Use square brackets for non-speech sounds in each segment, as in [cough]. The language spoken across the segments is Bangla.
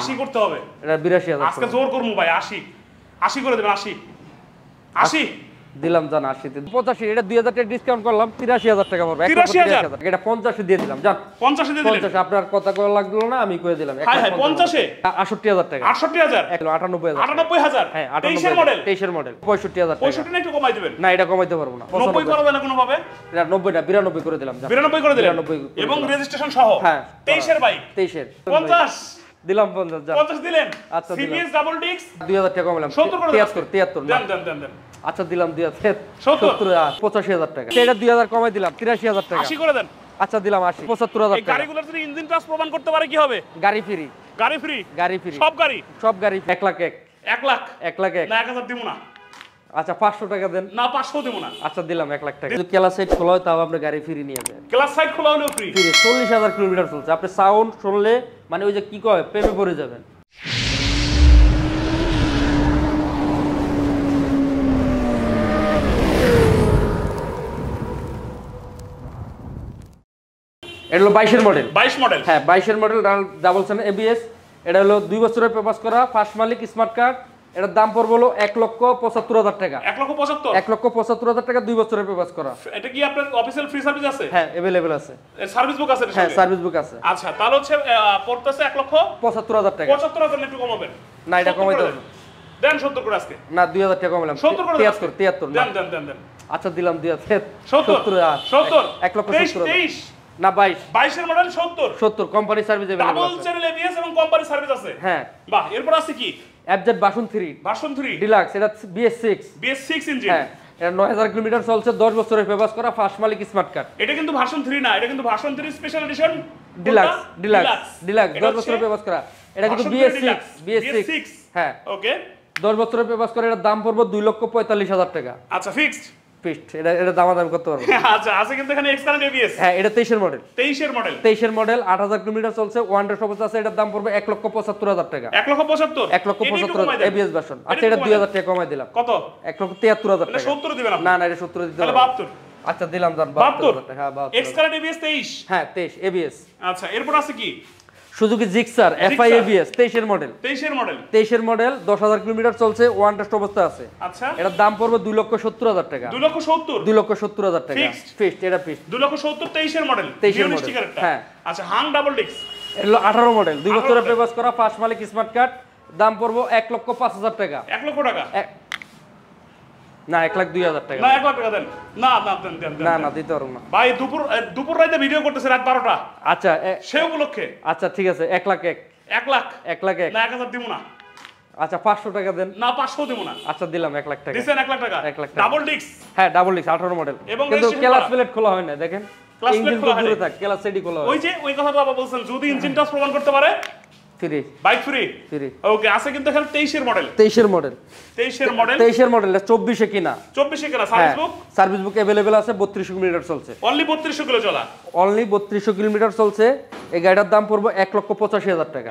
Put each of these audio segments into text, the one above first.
আশি করতে হবে এটা বিরাশি হাজার আজকে জোর করবো ভাই আশি আশি করে দেবেন আশি আশি দিলাম জান আশিতে পঁচাশি এটা দুই হাজার টাকা ডিসকাউন্ট করলাম তিরাশি হাজার টাকা পড়বে এটা পঞ্চাশে দিয়ে দিলাম জান পঞ্চাশে দিয়ে পঞ্চাশ আপনার কথা কয়ে লাগলো না আমি কয়ে দিলাম পঞ্চাশে আটষট্টি হাজার টাকা আটষট্টি হাজার আটানব্বই হাজার আটানব্বই হাজার হ্যাঁ আটানব্বই মডেল তেইশের মডেল পঁয়ষট্টি হাজার পঁয়ষট্টি একটু কমাই দেবেন না এটা কমাইতে পারবো না নব্বই করা যাবে না কোনোভাবে এটা নব্বই না বিরানব্বই করে দিলাম বিরানব্বই করে দিলাম এবং রেজিস্ট্রেশন সহ হ্যাঁ তেইশের বাইক তেইশের পঞ্চাশ দিলাম 50 50 দিলেন আচ্ছা সিবিএস ডাবল ডিক্স 2000 টাকা কমলাম 73 73 দেন দেন দেন দেন আচ্ছা দিলাম 2000 70 85000 টাকা এটা 2000 কমাই দিলাম 83000 টাকা 80 করে দেন আচ্ছা দিলাম 80 75000 টাকা এই গাড়িগুলোর যদি ইঞ্জিন ট্রাস প্রমাণ করতে পারে কি হবে গাড়ি ফ্রি গাড়ি ফ্রি গাড়ি ফ্রি সব গাড়ি সব গাড়ি 1 লাখ 1 1 লাখ 1 লাখ 1 না 1000 দিব না আচ্ছা পাঁচশো টাকা দেন না পাঁচশো দেবো না আচ্ছা দিলাম এক লাখ টাকা ক্লাস সাইড খোলা হয় তাও আপনার গাড়ি ফ্রি নিয়ে যাবেন ক্লাস সাইড খোলা হলেও ফ্রি ফ্রি চল্লিশ হাজার কিলোমিটার চলছে আপনি সাউন্ড শুনলে মানে ওই যে কি কয় প্রেমে পড়ে যাবেন এটা হলো বাইশের মডেল বাইশ মডেল হ্যাঁ বাইশের মডেল ডাবল সেন এবিএস এটা হলো দুই বছরের পেপাস করা ফার্স্ট মালিক স্মার্ট কার্ড এটার দাম পড়বে হলো এক লক্ষ পঁচাত্তর হাজার টাকা এক লক্ষ পঁচাত্তর এক লক্ষ পঁচাত্তর হাজার টাকা দুই বছরের পেপার করা এটা কি আপনার অফিসিয়াল ফ্রি সার্ভিস আছে হ্যাঁ अवेलेबल আছে সার্ভিস বুক আছে হ্যাঁ সার্ভিস বুক আছে আচ্ছা তাহলে হচ্ছে পড়তেছে এক লক্ষ পঁচাত্তর হাজার টাকা পঁচাত্তর হাজার একটু কমাবেন না এটা কমাইতে হবে দেন সত্তর করে আজকে না দুই হাজার টাকা কমালাম সত্তর করে তিয়াত্তর তিয়াত্তর দেন দেন দেন আচ্ছা দিলাম দুই হাজার সত্তর সত্তর এক লক্ষ সত্তর না 22 22 এর model 70 70 company service available double channel ABS এবং কোম্পানি সার্ভিস আছে হ্যাঁ বাহ এরপর আছে কি অ্যাবজেট version three version three deluxe এটা BS six BS six engine হ্যাঁ এটা নয় হাজার কিলোমিটার চলছে দশ বছরের করা ফার্স্ট মালিক স্মার্ট কার্ড এটা কিন্তু ভাষণ থ্রি না এটা কিন্তু version three special edition deluxe deluxe deluxe দশ বছরের ব্যবহার করা এটা কিন্তু বিএস সিক্স বিএস সিক্স হ্যাঁ ওকে দশ বছরের ব্যবহার করা এটার দাম পড়বো দুই লক্ষ পঁয়তাল্লিশ হাজার টাকা আচ্ছা ফিক্সড স্পিড এটা এটা দামাদামি করতে পারবো [laughs] আচ্ছা আছে কিন্তু এখানে এক্সটার্নাল এবিএস হ্যাঁ এটা 23 এর মডেল 23 এর মডেল 23 এর মডেল 8000 কিলোমিটার চলছে 100 সর্বোচ্চ আছে এটার দাম পড়বে 1 টাকা 1 লক্ষ এবিএস ভার্সন আচ্ছা এটা 2000 টাকা কমাই দিলাম কত 1 লক্ষ 73 টাকা 70 দিবেন না না এটা 70 দিতে হবে 72 আচ্ছা দিলাম দাম 72 হ্যাঁ 72 এক্সট্রা এবিএস 23 হ্যাঁ 23 এবিএস আচ্ছা এরপর আছে কি সুজুকি জিক্সার এফআইএবিএস 23 এর মডেল 23 এর মডেল 23 এর মডেল 10000 কিমি চলছে ওয়ান টেস্ট অবস্থা আছে আচ্ছা এটা দাম পড়বে 2 লক্ষ 70 টাকা 2 লক্ষ 70 2 লক্ষ 70 টাকা ফিক্সড এটা ফিক্সড 2 লক্ষ 70 23 এর মডেল 23 এর মডেল হ্যাঁ আচ্ছা হাং ডাবল ডিক্স এগুলো 18 মডেল দুই বছরের পেপারস করা ফাস্ট মালিক স্মার্ট কার্ড দাম পড়বে 1 লক্ষ 5000 টাকা 1 লক্ষ টাকা না এক লাখ দুই হাজার টাকা না এক লাখ টাকা দেন না না দেন দেন না না দিতে পারবো না ভাই দুপুর দুপুর ভিডিও করতেছে রাত বারোটা আচ্ছা সে উপলক্ষে আচ্ছা ঠিক আছে এক লাখ এক এক লাখ এক লাখ এক না এক হাজার না আচ্ছা পাঁচশো টাকা দেন না পাঁচশো দিবো না আচ্ছা দিলাম এক লাখ টাকা দিচ্ছেন এক লাখ টাকা এক লাখ ডাবল ডিক্স হ্যাঁ ডাবল ডিক্স আঠারো মডেল এবং কিন্তু ক্লাস প্লেট খোলা হয় না দেখেন ক্লাস প্লেট খোলা হয় না ক্লাস খোলা হয় ওই যে ওই কথাটা বলছেন যদি ইঞ্জিনটা প্রমাণ করতে পারে ফ্রি হ্যাঁ, বাইক দাম পড়বে 1 লক্ষ 85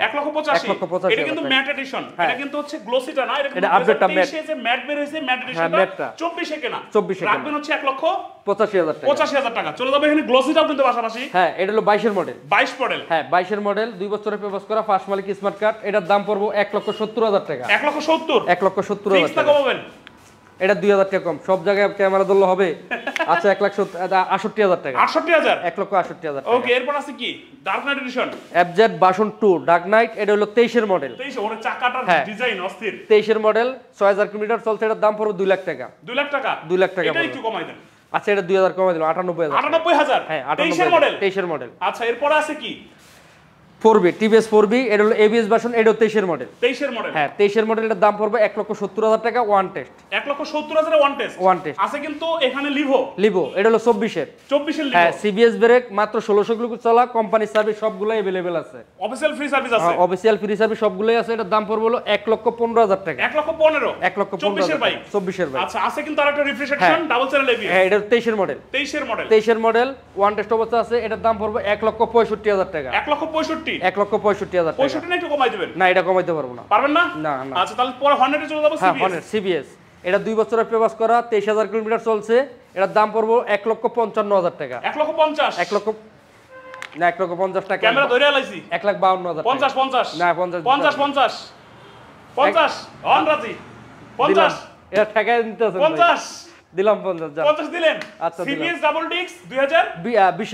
হ্যাঁ। হচ্ছে গ্লোসিটা না এটা হ্যাঁ, হচ্ছে 1 লক্ষ পঁচাশি মডেল হ্যাঁ, বাইশ হ্যাঁ দাম পড়বো এক লক্ষ সত্তর হাজার টাকা এক সত্তর এক লক্ষ টাকা কম সব জায়গায় ক্যামেরা ধরলে হবে আচ্ছা এক লাখ হাজার টাকা এক লক্ষ আটষট্টি হাজার আছে কি ডার্ক বাসন টু ডার্ক নাইট এটা হলো তেইশের মডেল হ্যাঁ তেইশের মডেল ছয় হাজার কিলোমিটার চলছে এটার দাম পড়বো দুই লাখ টাকা দুই লাখ টাকা দুই লাখ টাকা আচ্ছা এটা দুই হাজার কমে দিলাম আটানব্বই হাজার আটানব্বই হাজার হ্যাঁ তেইশের মডেল আচ্ছা এরপর আছে কি ফোর বি টিভিএস ফোর এটা হলো এবিএস ভার্সন এটা এর মডেল 23 এর মডেল হ্যাঁ 23 এর এটার দাম পড়বে এক লক্ষ সত্তর হাজার টাকা ওয়ান টেস্ট এক লক্ষ সত্তর হাজার ওয়ান টেস্ট ওয়ান টেস্ট আছে কিন্তু এখানে লিভো লিভো এটা হলো 24 24 এর এর লিভো হ্যাঁ সিবিএস ব্রেক মাত্র 1600 কিলো চলা কোম্পানি সার্ভিস সবগুলোই अवेलेबल আছে অফিশিয়াল ফ্রি সার্ভিস আছে হ্যাঁ অফিশিয়াল ফ্রি সার্ভিস সবগুলোই আছে এটার দাম পড়বে হলো এক লক্ষ পনেরো হাজার টাকা এক লক্ষ পনেরো এক লক্ষ চব্বিশের বাইক চব্বিশের বাইক আচ্ছা আছে কিন্তু আরেকটা refresh option double channel ABS হ্যাঁ এটা 23 এর মডেল 23 এর মডেল 23 এর মডেল ওয়ান টেস্ট অবস্থা আছে এটার দাম পড়বে এক লক্ষ পঁয়ষট্টি হাজার টাকা এক লক্ষ পঁয়ষট্টি এক লক্ষ পঁয়ষট্টি হাজার পঁয়ষট্টি না একটু কমাই দেবেন না এটা কমাইতে পারবো না পারবেন না না আচ্ছা তাহলে পরে হান্ড্রেডে চলে যাবো হ্যাঁ হান্ড্রেড সিবিএস এটা দুই বছরের প্রবাস করা তেইশ হাজার চলছে এটার দাম পড়বো এক লক্ষ পঞ্চান্ন হাজার টাকা এক লক্ষ পঞ্চাশ এক লক্ষ না এক লক্ষ পঞ্চাশ টাকা ক্যামেরা ধরে লাইছি এক লাখ বাউন্ন হাজার পঞ্চাশ পঞ্চাশ না পঞ্চাশ পঞ্চাশ পঞ্চাশ পঞ্চাশ হন রাজি এটা ঠেকায় দিতে পঞ্চাশ দিলাম 50 50 দিলেন আচ্ছা সিবিএস ডাবল ডিক্স 2000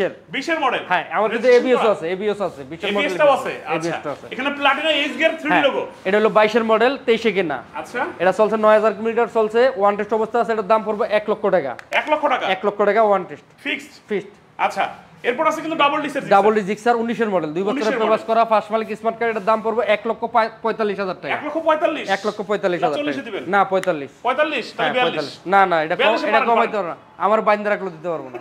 এর 20 এর মডেল হ্যাঁ আমার কাছে এবিএস আছে এবিএস আছে 20 এর মডেল আছে আচ্ছা এখানে প্লাটিনা এজ গিয়ার 3 লোগো এটা হলো 22 এর মডেল 23 এ কেনা আচ্ছা এটা চলছে 9000 কিলোমিটার চলছে ওয়ান টেস্ট অবস্থা আছে এটার দাম পড়বে 1 লক্ষ টাকা 1 লক্ষ টাকা 1 লক্ষ টাকা ওয়ান টেস্ট ফিক্সড ফিক্সড আচ্ছা এরপর আছে কিন্তু ডাবল ডিসের ডাবল 19 এর মডেল দুই বছরের প্রবাস করা ফার্স্ট মালিক স্মার্ট এর দাম পড়বে 1 লক্ষ টাকা 1 লক্ষ 45 1 লক্ষ না 45 45 তাই 42 না না এটা এটা কমাইতে না আমার রাখলো দিতে পারবো না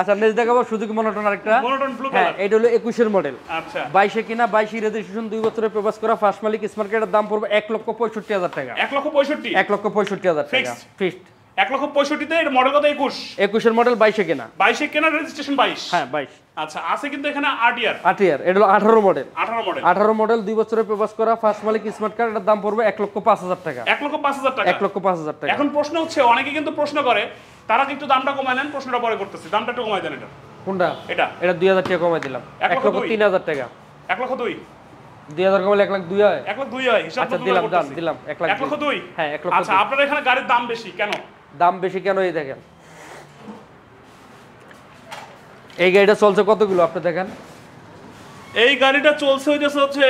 আচ্ছা নেক্সট দেখাবো সুজুকি মনোটন আরেকটা মনোটন ব্লু কালার এটা হলো 21 এর মডেল আচ্ছা 22 এ কিনা 22 এর রেজিস্ট্রেশন দুই বছরের প্রবাস করা ফার্স্ট মালিক স্মার্ট কার্ডের দাম পড়বে 1 লক্ষ 65000 টাকা 1 লক্ষ 65 1 লক্ষ 65000 টাকা ফিক্সড এক লক্ষ পঁয়ষট্টিতে এর মডেল কত একুশ একুশের মডেল বাইশে কেনা বাইশে কেনা রেজিস্ট্রেশন বাইশ হ্যাঁ বাইশ আচ্ছা আছে কিন্তু এখানে আট ইয়ার আট ইয়ার এটা হলো আঠারো মডেল আঠারো মডেল আঠারো মডেল দুই বছরের প্রবাস করা ফার্স্ট মালিক স্মার্ট কার্ড এটার দাম পড়বে এক লক্ষ পাঁচ হাজার টাকা এক লক্ষ পাঁচ হাজার টাকা এক লক্ষ পাঁচ হাজার টাকা এখন প্রশ্ন হচ্ছে অনেকে কিন্তু প্রশ্ন করে তারা কিন্তু দামটা কমায় নেন প্রশ্নটা পরে করতেছে দামটা একটু কমায় দেন এটা কোনটা এটা এটা দুই হাজার টাকা কমায় দিলাম এক লক্ষ তিন হাজার টাকা এক লক্ষ দুই দুই হাজার কমালে এক লাখ দুই হয় এক লাখ দুই হয় আচ্ছা দিলাম দিলাম এক লাখ এক লক্ষ দুই হ্যাঁ এক লক্ষ আচ্ছা আপনার এখানে গাড়ির দাম বেশি কেন দাম বেশি কেন এই দেখেন এই গাড়িটা চলছে কতগুলো আপনি দেখেন এই গাড়িটা চলছে হইতেছে চলছে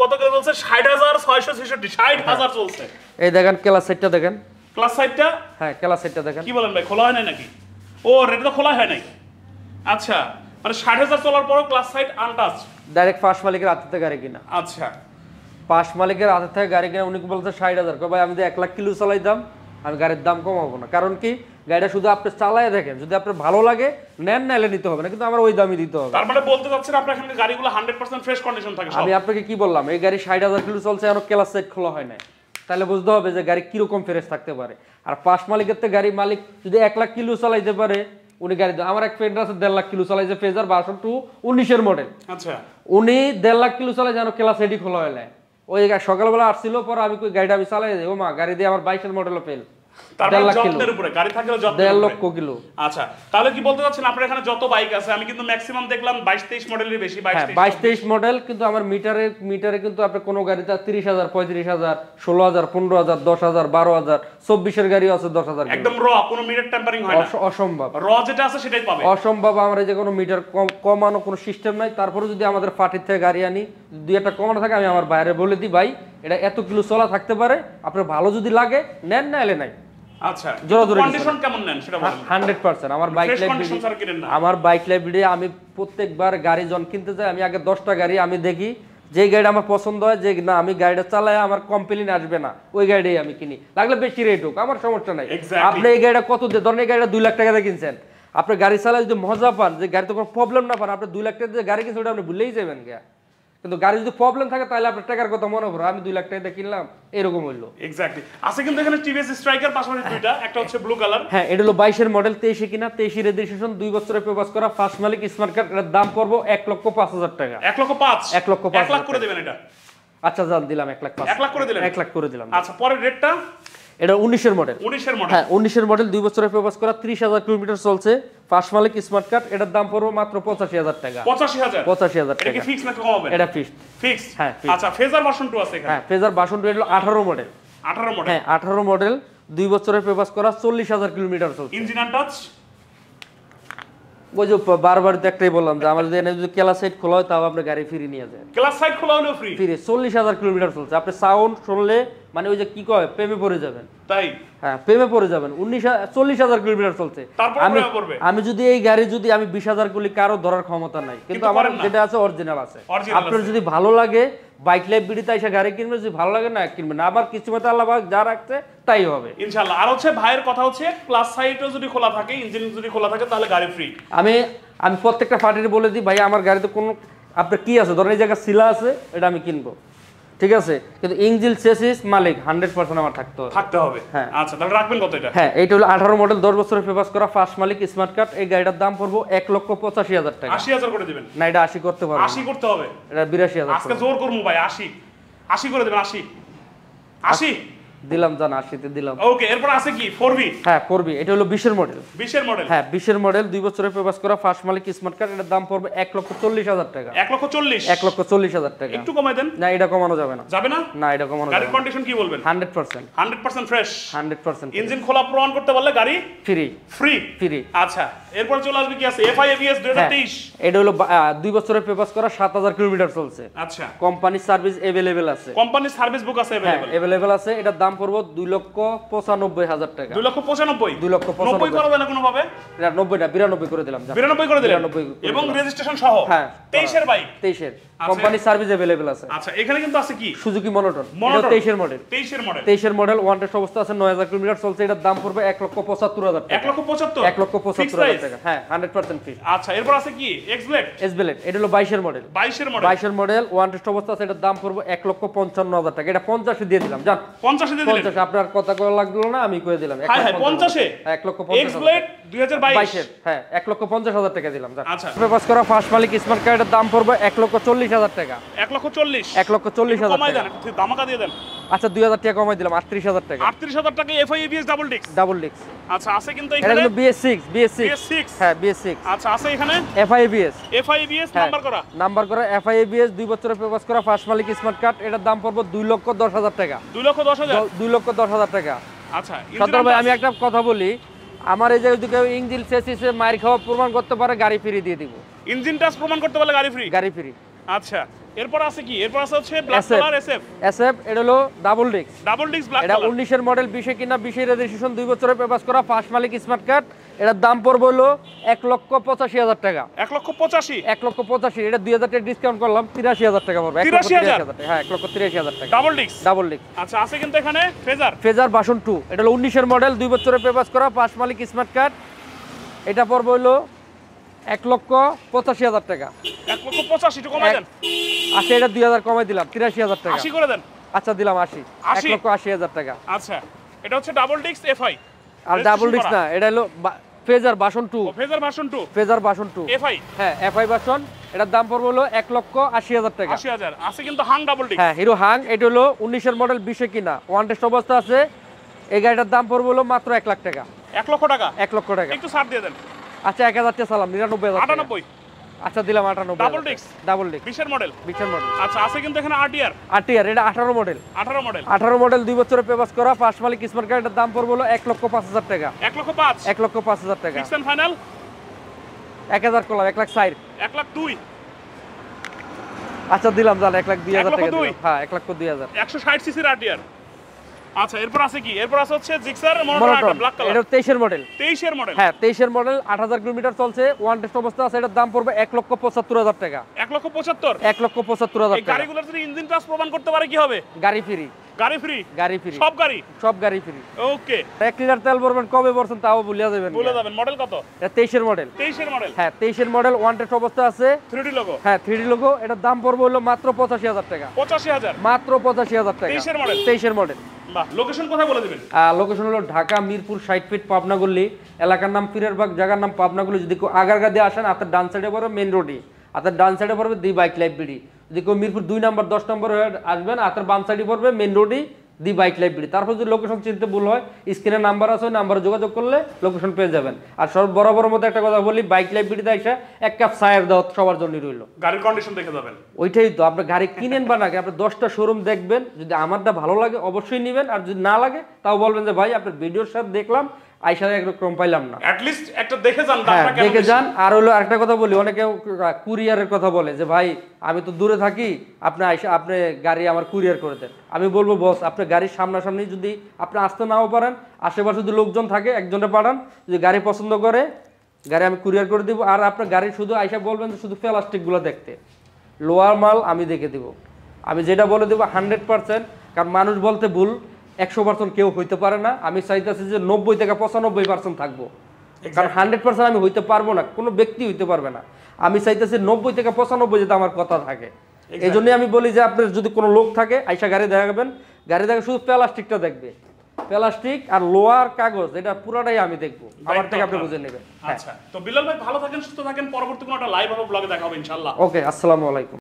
কত করে চলছে ষাট হাজার ছয়শো ছেষট্টি ষাট হাজার চলছে এই দেখেন ক্লাস সাইটটা দেখেন ক্লাস সাইটটা হ্যাঁ ক্লাস সাইটটা দেখেন কি বলেন ভাই খোলা হয় নাই নাকি ও রেটটা খোলা হয় নাই আচ্ছা মানে ষাট হাজার চলার পরও ক্লাস সাইট আনটাচ ডাইরেক্ট পাশ মালিকের হাতে থেকে গাড়ি কিনা আচ্ছা পাশ মালিকের হাতে থেকে গাড়ি কিনা উনি বলতে ষাট হাজার ভাই আমি তো এক লাখ কিলো চালাইতাম আমি গাড়ির দাম কমাবো না কারণ কি গাড়িটা শুধু আপনি চালাই দেখেন যদি আপনার ভালো লাগে নেন নাইলে নিতে হবে না কিন্তু আমার ওই দামই দিতে হবে তার মানে বলতে চাচ্ছেন আপনার এখানে গাড়িগুলো 100% ফ্রেশ কন্ডিশন থাকে আমি আপনাকে কি বললাম এই গাড়ি ষাট হাজার কিলো চলছে আর ক্লাস সেট খোলা হয় না তাহলে বুঝতে হবে যে গাড়ি কিরকম ফ্রেশ থাকতে পারে আর পাঁচ মালিকের তো গাড়ি মালিক যদি এক লাখ কিলো চালাইতে পারে উনি গাড়ি আমার এক ফ্রেন্ড আছে দেড় লাখ কিলো চালাইছে ফেজার টু উনিশের মডেল আচ্ছা উনি দেড় লাখ কিলো চালাই যেন ক্লাস এডি খোলা হয় নেয় ওই সকালবেলা আসছিল পরে আমি গাড়িটা আমি চালাই ও মা গাড়ি দিয়ে আমার বাইশের মডেলও পেল পনেরো হাজার দশ হাজার বারো হাজার আছে দশ হাজার একদম র কোনো মিটার অসম্ভব র যেটা আছে সেটাই অসম্ভব আমার যে কোনো মিটার কমানো কোনো সিস্টেম নাই তারপরে যদি আমাদের পার্টির থেকে গাড়ি আনি দুই একটা কমানো থাকে আমি আমার বাইরে বলে দিই ভাই এটা এত কিলো চলা থাকতে পারে আপনার ভালো যদি লাগে নেন না এলে নাই আচ্ছা, মানে আমি প্রত্যেকবার গাড়ি জন কিনতে যাই আমি আগে গাড়ি আমি দেখি যে গাড়ি আমার পছন্দ হয় যে না আমি গাড়িটা চালাই আমার কমপ্লেন আসবে না ওই গাড়ি আমি কিনি লাগলে বেশি রেট হোক আমার সমস্যা নাই আপনি এই গাড়িটা কত দিয়ে ধরেন এই গাড়িটা দুই লাখ টাকা দিয়ে কিনছেন আপনার গাড়ি চালায় যদি মজা পান যে গাড়িতে কোনো প্রবলেম না পান আপনি দুই লাখ টাকা দিয়ে গাড়ি কিনছেন ওটা আপনি ভুলেই যাবেন গিয়া কিন্তু গাড়ি যদি প্রবলেম থাকে তাহলে আপনার টাকার কথা মনে করো আমি দুই লাখ টাকা কিনলাম এরকম হইলো এক্স্যাক্টলি আছে আচ্ছা, কিন্তু এখানে টিভিএস স্ট্রাইকার পাশাপাশি দুইটা একটা হচ্ছে ব্লু কালার [laughs] হ্যাঁ এটা হলো বাইশের মডেল তেইশে কিনা তেইশে রেজিস্ট্রেশন দুই বছরের পেপাস করা ফার্স্ট মালিক স্মার্ট কার্ড এটার দাম পড়বো এক লক্ষ পাঁচ হাজার টাকা এক লক্ষ পাঁচ এক লক্ষ পাঁচ লাখ করে দেবেন এটা আচ্ছা জান দিলাম এক লাখ পাঁচ এক লাখ করে দিলাম এক লাখ করে দিলাম আচ্ছা পরের রেটটা এটা উনিশের মডেল উনিশের মডেল হ্যাঁ উনিশের মডেল দুই বছরের প্রবাস করা ত্রিশ হাজার কিলোমিটার চলছে ফার্স্ট মালিক স্মার্ট কার্ড এটার দাম পড়বো মাত্র পঁচাশি হাজার টাকা পঁচাশি হাজার পঁচাশি হাজার টাকা ফিক্স নাকি এটা ফিক্স ফিক্স হ্যাঁ আচ্ছা ফেজার বাসন টু আছে হ্যাঁ ফেজার বাসন টু এটা আঠারো মডেল আঠারো মডেল হ্যাঁ আঠারো মডেল দুই বছরের প্রবাস করা চল্লিশ হাজার কিলোমিটার চলছে ইঞ্জিন টাচ ওই যে বারবার একটাই বললাম যে আমার যদি যদি ক্লাস খোলা হয় তাও আপনি গাড়ি ফ্রি নিয়ে যায় ক্লাস খোলা হলেও ফ্রি ফ্রি চল্লিশ হাজার কিলোমিটার চলছে আপনি সাউন্ড শুনলে মানে ওই যে কি কয় প্রেমে পড়ে যাবেন তাই হ্যাঁ প্রেমে পড়ে যাবেন উনিশ চল্লিশ হাজার কিলোমিটার চলছে আমি আমি যদি এই গাড়ি যদি আমি বিশ হাজার করলে কারো ধরার ক্ষমতা নাই কিন্তু আমার যেটা আছে অরিজিনাল আছে আপনার যদি ভালো লাগে বাইক লাইফ বিড়িতে এসে গাড়ি কিনবে যদি ভালো লাগে না কিনবে না আবার কিছু কিস্তিমাতে আল্লাহ যা রাখছে তাই হবে ইনশাল্লাহ আর হচ্ছে ভাইয়ের কথা হচ্ছে ক্লাস সাইটও যদি খোলা থাকে ইঞ্জিন যদি খোলা থাকে তাহলে গাড়ি ফ্রি আমি আমি প্রত্যেকটা পার্টির বলে দিই ভাই আমার গাড়িতে কোনো আপনার কি আছে ধরেন এই জায়গায় শিলা আছে এটা আমি কিনবো ঠিক আছে কিন্তু ইঞ্জিল চেসিস মালিক হান্ড্রেড পার্সেন্ট আমার থাকতে হবে থাকতে হবে হ্যাঁ আচ্ছা তাহলে রাখবেন কত এটা হ্যাঁ এটা হলো আঠারো মডেল দশ বছরের ফেভাস করা ফার্স্ট মালিক স্মার্ট কার্ড এই গাড়িটার দাম পড়বো এক লক্ষ পঁচাশি হাজার টাকা আশি হাজার করে দেবেন না এটা আশি করতে পারবো আশি করতে হবে এটা বিরাশি হাজার আজকে জোর করবো ভাই আশি আশি করে দেবেন আশি আশি দিলাম জানা আশিতে দিলাম ওকে এরপর আছে কি 4B হ্যাঁ 4B এটা হলো 20 এর মডেল 20 এর মডেল হ্যাঁ 20 এর মডেল দুই বছরে পেপারস করা ফার্স্ট মালিক স্মার্ট কার্ড এর দাম পড়বে 140000 টাকা 140 140000 টাকা একটু কমাই দেন না এটা কমানো যাবে না যাবে না না এটা কমানো যাবে গাড়ির কন্ডিশন কি বলবেন 100% 100% ফ্রেশ 100% ইঞ্জিন খোলা প্রমাণ করতে বললে গাড়ি ফ্রি ফ্রি ফ্রি আচ্ছা এরপর চলে আসবে কি আছে এফআই এবিএস 2023 এটা হলো দুই বছরে পেপারস করা 7000 কিলোমিটার চলছে আচ্ছা কোম্পানি সার্ভিস अवेलेबल আছে কোম্পানি সার্ভিস বুক আছে अवेलेबल হ্যাঁ, अवेलेबल আছে এটা দাম দাম করবো দুই লক্ষ পঁচানব্বই হাজার টাকা দুই লক্ষ পঁচানব্বই দুই লক্ষ পঁচানব্বই করবে না কোনোভাবে না বিরানব্বই করে দিলাম বিরানব্বই করে দিলাম এবং রেজিস্ট্রেশন সহ হ্যাঁ তেইশের বাই তেইশের কোম্পানি সার্ভিস अवेलेबल আছে আচ্ছা এখানে কিন্তু আছে কি সুজুকি মনোটন এটা 23 এর মডেল 23 এর মডেল 23 এর মডেল ওয়ান টেস্ট অবস্থা আছে 9000 কিমি চলছে এটার দাম পড়বে 1 লক্ষ 75 হাজার 1 লক্ষ 75 1 লক্ষ 75 টাকা হ্যাঁ 100% ফিক্স আচ্ছা এরপর আছে কি এক্স ব্লেড এক্স ব্লেড এটা হলো 22 এর মডেল 22 এর মডেল 22 এর মডেল ওয়ান টেস্ট অবস্থা আছে এটার দাম পড়বে 1 লক্ষ 55 টাকা এটা 50 এ দিয়ে দিলাম জান 50 এ দিয়ে দিলাম 50 আপনার কথা কল লাগলো না আমি কয়ে দিলাম হ্যাঁ হ্যাঁ 50 এ 1 লক্ষ 50 এক্স ব্লেড 2022 হ্যাঁ 1 লক্ষ 50 টাকা দিলাম জান আচ্ছা পাস করা ফার্স্ট মালিক স্মার্ট কার্ডের দাম পড়বে 1 লক্ষ 40 চল্লিশ হাজার টাকা এক লক্ষ চল্লিশ এক লক্ষ চল্লিশ হাজার দিয়ে দেন আচ্ছা দুই হাজার টাকা কমাই দিলাম আটত্রিশ হাজার টাকা আটত্রিশ হাজার টাকা ডাবল ডিক্স ডাবল ডিক্স আচ্ছা আছে কিন্তু এখানে কিন্তু বিএস সিক্স বিএস সিক্স হ্যাঁ বিএস সিক্স আচ্ছা আছে এখানে নাম্বার হ্যাঁ, করা নাম্বার করা দুই বছরের পেপাস করা ফার্স্ট মালিক স্মার্ট কার্ড এটার দাম দুই লক্ষ দশ হাজার টাকা দুই লক্ষ দশ হাজার দুই লক্ষ দশ হাজার টাকা আচ্ছা ভাই আমি একটা কথা বলি আমার এই যে কেউ ইঞ্জিন শেষ হিসেবে মায়ের খাওয়া প্রমাণ করতে পারে গাড়ি ফিরিয়ে দিয়ে দিব ইঞ্জিন টাচ প্রমাণ করতে পারলে গাড়ি ফ্রি গাড়ি ফ্রি আচ্ছা এরপর আছে কি এরপর আছে হচ্ছে ব্ল্যাক কালার এসএফ এসএফ এটা হলো double disc double disc black এটা 19 এর মডেল 20 এ কিনা 20 এর রেজিস্ট্রেশন 2 বছরে পেপাস করা ফার্স্ট মালিক স্মার্ট কার্ড এটার দাম পড়বে হলো 1 লক্ষ 85000 টাকা 1 লক্ষ 85 1 লক্ষ 85 এটা 2000 টাকা ডিসকাউন্ট করলাম 83000 টাকা পড়বে 83000 টাকা হ্যাঁ 1 লক্ষ 83000 টাকা ডাবল ডিস্ক ডাবল ডিস্ক আচ্ছা আছে কিন্তু এখানে ফেজার ফেজার ভার্সন 2 এটা হলো 19 এর মডেল 2 বছরে পেপাস করা ফার্স্ট মালিক স্মার্ট কার্ড এটা পড়বে হলো এক লক্ষ পঁচাশি হাজার টাকা এক লক্ষ পঁচাশি কমাই দেন আচ্ছা এটা দুই হাজার কমাই দিলাম তিরাশি হাজার টাকা আশি করে দেন আচ্ছা দিলাম আশি এক লক্ষ আশি হাজার টাকা আচ্ছা এটা হচ্ছে ডাবল ডিস্ক এফআই আর ডাবল ডিক্স না এটা হলো Fazer version two Fazer version two Fazer version two FI হ্যাঁ এফআই বাসন এটার দাম পড়বে হলো এক লক্ষ আশি হাজার টাকা আশি হাজার আছে কিন্তু হাং ডাবল ডিক্স হ্যাঁ হিরো হাং এটা হলো উনিশের মডেল বিশে কিনা ওয়ান টেস্ট অবস্থা আছে এই গাড়িটার দাম পড়বে হলো মাত্র এক লাখ টাকা এক লক্ষ টাকা এক লক্ষ টাকা একটু ছাড় দিয়ে দেন আচ্ছা এক হাজার টাকা সালাম নিরানব্বই আটানব্বই আচ্ছা দিলাম আটানব্বই ডাবল ডিক্স ডাবল ডিক্স বিশের মডেল বিশের মডেল আচ্ছা আছে কিন্তু এখানে আরটিআর আরটিআর এটা আঠারো মডেল আঠারো মডেল আঠারো মডেল দুই বছরে পেপাস করা ফার্স্ট মালিক স্মার্ট কার্ডের দাম পড়বো হলো এক লক্ষ পাঁচ হাজার টাকা এক লক্ষ পাঁচ এক লক্ষ পাঁচ হাজার টাকা ফাইনাল এক হাজার কলাম এক লাখ সাইড এক লাখ দুই আচ্ছা দিলাম জান এক লাখ দুই হাজার টাকা হ্যাঁ এক লক্ষ দুই হাজার একশো ষাট সিসির আরটিআর আচ্ছা এরপর আছে কি এরপর আছে হচ্ছে জিক্সার ব্ল্যাক কালার এটা 23 এর মডেল 23 এর মডেল হ্যাঁ 23 এর মডেল 8000 কিমি চলছে ওয়ান টেস্ট অবস্থা আছে এটার দাম পড়বে 1 টাকা টাকা গাড়িগুলোর যদি ইঞ্জিন প্রমাণ করতে পারে কি হবে গাড়ি ফ্রি গাড়ি ফ্রি গাড়ি ফ্রি সব গাড়ি সব গাড়ি ফ্রি ওকে 1 লিটার তেল ভরবেন কবে ভরছেন তাও যাবেন ভুলে যাবেন মডেল কত এটা 23 এর মডেল 23 এর মডেল হ্যাঁ 23 এর মডেল ওয়ান টেস্ট অবস্থা আছে 3D লোগো হ্যাঁ 3D লোগো এটার দাম পড়বে হলো মাত্র 85000 টাকা 85000 মাত্র 85000 টাকা 23 এর মডেল 23 এর মডেল লোকেশন হলো ঢাকা মিরপুর সাইড ফিট এলাকার নাম জায়গার নাম যদি আসেন আপনার ডান সাইডে পড়বে মেন রোডে আপনার ডান সাইডে পড়বে দি বাইক মিরপুর দুই নম্বর দশ নম্বর হয়ে আসবেন বাম সাইডে পড়বে মেন রোডই দি বাইক লাইব্রেরি তারপর যদি লোকেশন চিনতে ভুল হয় স্ক্রিনে নাম্বার আছে ওই নাম্বারে যোগাযোগ করলে লোকেশন পেয়ে যাবেন আর সব বরাবর মতো একটা কথা বলি বাইক লাইব্রেরিতে এসে এক কাপ চায়ের দাওয়াত সবার জন্য রইল গাড়ির কন্ডিশন দেখে যাবেন ওইটাই তো আপনি গাড়ি কিনেন বা না আপনি দশটা শোরুম দেখবেন যদি আমারটা ভালো লাগে অবশ্যই নেবেন আর যদি না লাগে তাও বলবেন যে ভাই আপনার ভিডিওর সাথে দেখলাম হ্যাঁ, আমি তো দূরে থাকি আপনি আপনি গাড়ি আমার কুরিয়ার করে দেন আমি বলবো বস আপনি গাড়ির সামনাসামনি যদি আপনি আসতে নাও পারেন আশেপাশে যদি লোকজন থাকে একজনে পাঠান যদি গাড়ি পছন্দ করে গাড়ি আমি কুরিয়ার করে দিব আর আপনার গাড়ি শুধু আইসা বলবেন শুধু প্লাস্টিকগুলো দেখতে লোয়ার মাল আমি দেখে দিব আমি যেটা বলে দেবো হান্ড্রেড পারসেন্ট কারণ মানুষ বলতে ভুল একশো পার্সেন্ট কেউ হইতে পারে না আমি চাইতেছি যে নব্বই থেকে পঁচানব্বই পার্সেন্ট থাকবো কারণ হান্ড্রেড পার্সেন্ট আমি হইতে পারবো না কোনো ব্যক্তি হইতে পারবে না আমি চাইতেছি নব্বই থেকে পঁচানব্বই যদি আমার কথা থাকে এই জন্যই আমি বলি যে আপনার যদি কোনো লোক থাকে আইসা গাড়ি দেখাবেন গাড়ি দেখে শুধু প্লাস্টিকটা দেখবে প্লাস্টিক আর লোয়ার কাগজ এটা পুরাটাই আমি দেখবো আমার থেকে আপনি বুঝে নেবেন হ্যাঁ। আচ্ছা তো বিলাল ভাই ভালো থাকেন সুস্থ থাকেন পরবর্তী কোনো একটা লাইভ হবে ব্লগে দেখা হবে ইনশাআল্লাহ ওকে আসসালামু আলাইকুম